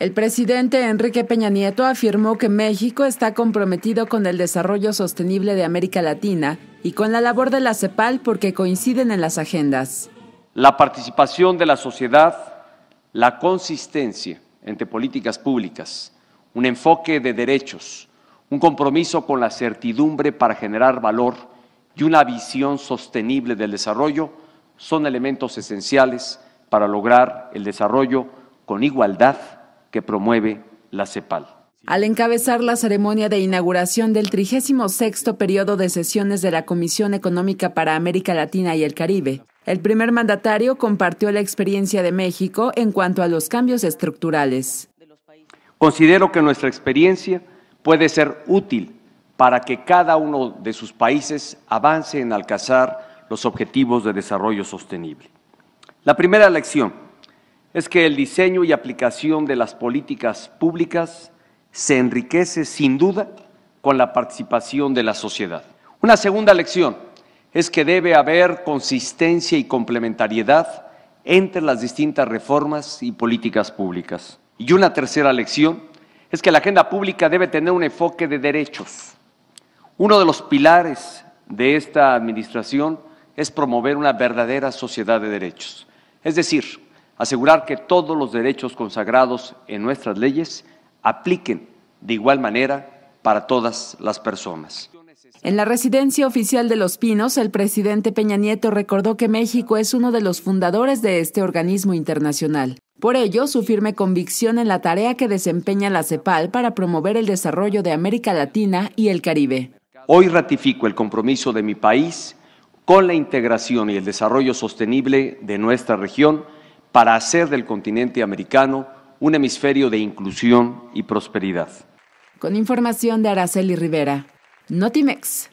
El presidente Enrique Peña Nieto afirmó que México está comprometido con el desarrollo sostenible de América Latina y con la labor de la CEPAL porque coinciden en las agendas. La participación de la sociedad, la consistencia entre políticas públicas, un enfoque de derechos, un compromiso con la certidumbre para generar valor y una visión sostenible del desarrollo son elementos esenciales para lograr el desarrollo con igualdad que promueve la CEPAL. Al encabezar la ceremonia de inauguración del 36 periodo de sesiones de la Comisión Económica para América Latina y el Caribe, el primer mandatario compartió la experiencia de México en cuanto a los cambios estructurales. Considero que nuestra experiencia puede ser útil para que cada uno de sus países avance en alcanzar los objetivos de desarrollo sostenible. La primera lección es que el diseño y aplicación de las políticas públicas se enriquece sin duda con la participación de la sociedad. Una segunda lección es que debe haber consistencia y complementariedad entre las distintas reformas y políticas públicas. Y una tercera lección es que la agenda pública debe tener un enfoque de derechos. Uno de los pilares de esta administración es promover una verdadera sociedad de derechos. Es decir, asegurar que todos los derechos consagrados en nuestras leyes apliquen de igual manera para todas las personas. En la residencia oficial de Los Pinos, el presidente Peña Nieto recordó que México es uno de los fundadores de este organismo internacional. Por ello, su firme convicción en la tarea que desempeña la CEPAL para promover el desarrollo de América Latina y el Caribe. Hoy ratifico el compromiso de mi país con la integración y el desarrollo sostenible de nuestra región para hacer del continente americano un hemisferio de inclusión y prosperidad. Con información de Araceli Rivera, Notimex.